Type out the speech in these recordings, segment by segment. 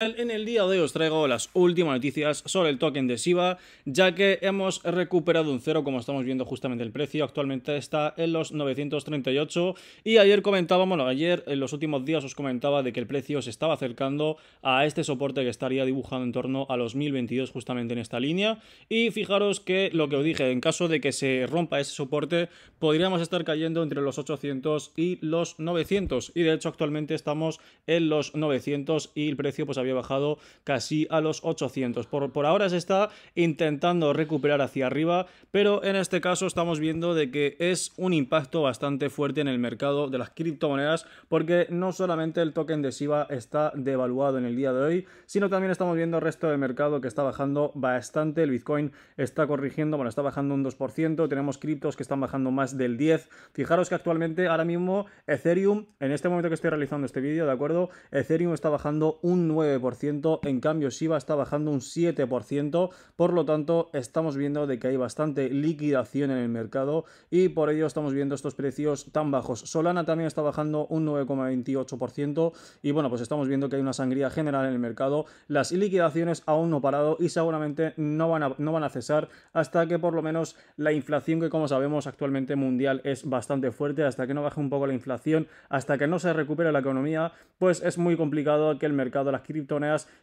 En el día de hoy os traigo las últimas noticias sobre el token de Shiba, ya que hemos recuperado un cero, como estamos viendo justamente el precio, actualmente está en los 938 y ayer comentábamos, bueno, ayer en los últimos días os comentaba de que el precio se estaba acercando a este soporte que estaría dibujado en torno a los 1022 justamente en esta línea y fijaros que lo que os dije, en caso de que se rompa ese soporte, podríamos estar cayendo entre los 800 y los 900 y de hecho actualmente estamos en los 900 y el precio pues había bajado casi a los 800. Por, por ahora se está intentando recuperar hacia arriba, pero en este caso estamos viendo de que es un impacto bastante fuerte en el mercado de las criptomonedas, porque no solamente el token de SIBA está devaluado en el día de hoy, sino también estamos viendo el resto del mercado que está bajando bastante. El Bitcoin está corrigiendo, bueno, está bajando un 2%, tenemos criptos que están bajando más del 10. Fijaros que actualmente, ahora mismo, Ethereum, en este momento que estoy realizando este vídeo, ¿de acuerdo? Ethereum está bajando un 9% en cambio Shiba está bajando un 7%, por lo tanto estamos viendo de que hay bastante liquidación en el mercado y por ello estamos viendo estos precios tan bajos. Solana también está bajando un 9,28% y bueno, pues estamos viendo que hay una sangría general en el mercado, las liquidaciones aún no parado y seguramente no van a, no van a cesar hasta que por lo menos la inflación que como sabemos actualmente mundial es bastante fuerte, hasta que no baje un poco la inflación, hasta que no se recupere la economía, pues es muy complicado que el mercado las criptomonedas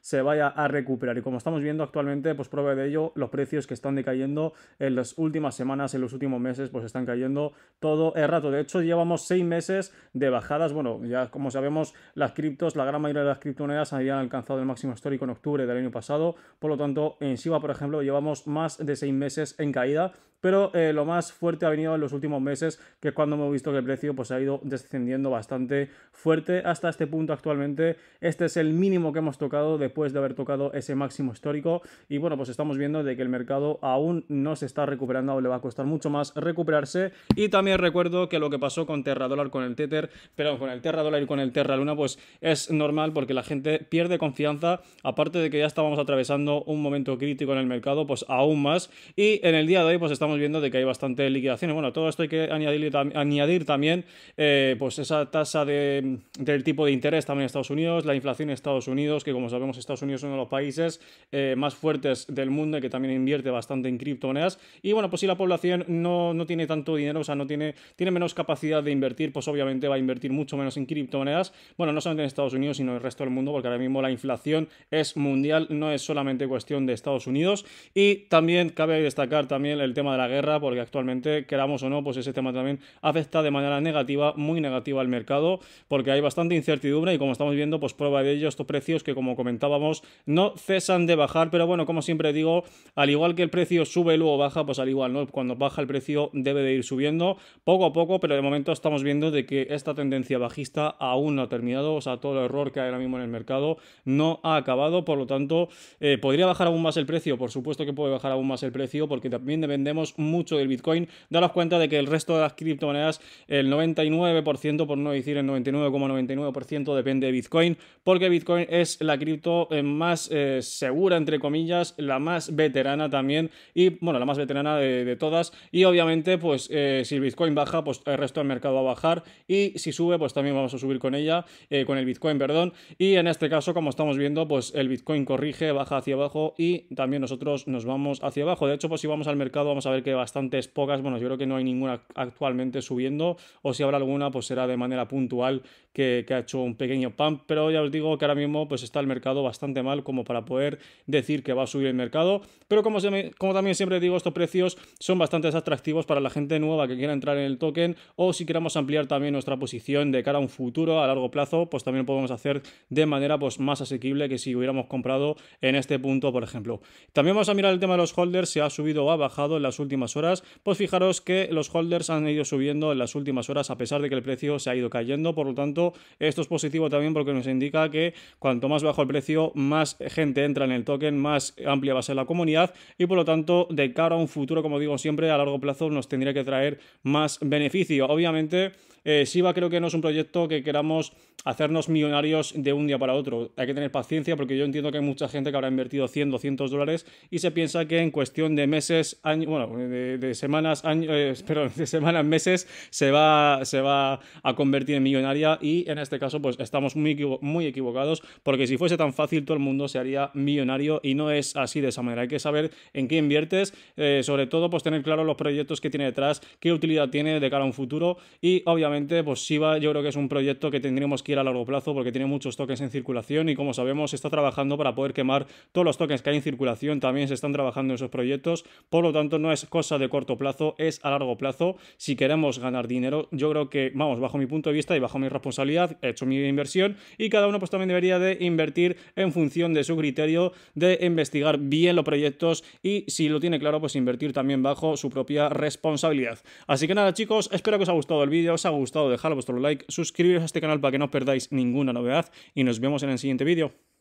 se vaya a recuperar. Y como estamos viendo actualmente, pues prueba de ello los precios que están decayendo en las últimas semanas, en los últimos meses, pues están cayendo todo el rato. De hecho, llevamos seis meses de bajadas. Bueno, ya como sabemos, las criptos, la gran mayoría de las criptomonedas habían alcanzado el máximo histórico en octubre del año pasado. Por lo tanto, en Shiba, por ejemplo, llevamos más de seis meses en caída pero eh, lo más fuerte ha venido en los últimos meses, que es cuando hemos visto que el precio pues, ha ido descendiendo bastante fuerte hasta este punto actualmente. Este es el mínimo que hemos tocado después de haber tocado ese máximo histórico y bueno, pues estamos viendo de que el mercado aún no se está recuperando o le va a costar mucho más recuperarse y también recuerdo que lo que pasó con Terra Dólar, con el Tether, pero con el Terra Dólar y con el Terra Luna, pues es normal porque la gente pierde confianza, aparte de que ya estábamos atravesando un momento crítico en el mercado, pues aún más y en el día de hoy pues estamos viendo de que hay bastante liquidaciones. Bueno, todo esto hay que añadir, añadir también eh, pues esa tasa del tipo de interés también en Estados Unidos, la inflación en Estados Unidos, que como sabemos Estados Unidos es uno de los países eh, más fuertes del mundo y que también invierte bastante en criptomonedas. Y bueno, pues si la población no, no tiene tanto dinero, o sea, no tiene, tiene menos capacidad de invertir, pues obviamente va a invertir mucho menos en criptomonedas. Bueno, no solamente en Estados Unidos, sino en el resto del mundo, porque ahora mismo la inflación es mundial, no es solamente cuestión de Estados Unidos. Y también cabe destacar también el tema la guerra, porque actualmente, queramos o no, pues ese tema también afecta de manera negativa, muy negativa al mercado, porque hay bastante incertidumbre y como estamos viendo, pues prueba de ello estos precios que como comentábamos no cesan de bajar, pero bueno, como siempre digo, al igual que el precio sube luego baja, pues al igual, ¿no? Cuando baja el precio debe de ir subiendo poco a poco, pero de momento estamos viendo de que esta tendencia bajista aún no ha terminado, o sea, todo el error que hay ahora mismo en el mercado no ha acabado, por lo tanto, eh, podría bajar aún más el precio, por supuesto que puede bajar aún más el precio, porque también dependemos mucho del Bitcoin, daros cuenta de que el resto de las criptomonedas, el 99%, por no decir el 99,99%, depende de Bitcoin, porque Bitcoin es la cripto eh, más eh, segura, entre comillas, la más veterana también, y bueno, la más veterana de, todas, y obviamente, pues si eh, si Bitcoin baja, pues el resto del mercado va a bajar, y si sube, pues también vamos a subir con ella, con el Bitcoin, perdón, y en este caso, como estamos viendo, pues el Bitcoin corrige, baja hacia abajo, y también nosotros nos vamos hacia abajo, de hecho, pues si vamos al mercado, vamos a que bastantes pocas, bueno, yo creo que no hay ninguna actualmente subiendo, o si habrá alguna, pues será de manera puntual que, ha hecho un pequeño pump, pero ya os digo que ahora mismo pues está el mercado bastante mal como para poder decir que va a subir el mercado, pero como, se como también siempre digo, estos precios son bastante atractivos para la gente nueva que quiera entrar en el token o si queramos ampliar también nuestra posición de cara a un futuro a largo plazo, pues también lo podemos hacer de manera pues más asequible que si hubiéramos comprado en este punto, por ejemplo. También vamos a mirar el tema de los holders, se ha subido o ha bajado en las últimas horas, pues fijaros que los holders han ido subiendo en las últimas horas a pesar de que el precio se ha ido cayendo, por lo tanto esto es positivo también porque nos indica que cuanto más bajo el precio, más gente entra en el token, más amplia va a ser la comunidad y por lo tanto de cara a un futuro, como digo siempre, a largo plazo nos tendría que traer más beneficio. Obviamente, si eh, Shiba creo que no es un proyecto que queramos hacernos millonarios de un día para otro. Hay que tener paciencia porque yo entiendo que hay mucha gente que habrá invertido 100, 200 dólares y se piensa que en cuestión de meses, años, bueno, de, semanas, años, eh, de semanas, meses, se va, se va a convertir en millonaria y en este caso pues estamos muy, equivocados porque si fuese tan fácil todo el mundo se haría millonario y no es así de esa manera. Hay que saber en qué inviertes, eh, sobre todo pues tener claro los proyectos que tiene detrás, qué utilidad tiene de cara a un futuro y obviamente pues va yo creo que es un proyecto que tendríamos que ir a largo plazo porque tiene muchos tokens en circulación y como sabemos está trabajando para poder quemar todos los tokens que hay en circulación, también se están trabajando en esos proyectos, por lo tanto no es cosa de corto plazo, es a largo plazo. Si queremos ganar dinero, yo creo que, vamos, bajo mi punto de vista y bajo mi responsabilidad, he hecho mi inversión y cada uno pues también debería de invertir en función de su criterio, de investigar bien los proyectos y si lo tiene claro, pues invertir también bajo su propia responsabilidad. Así que nada chicos, espero que os haya gustado el vídeo, os ha gustado, dejar vuestro like, suscribiros a este canal para que no perdáis ninguna novedad y nos vemos en el siguiente vídeo.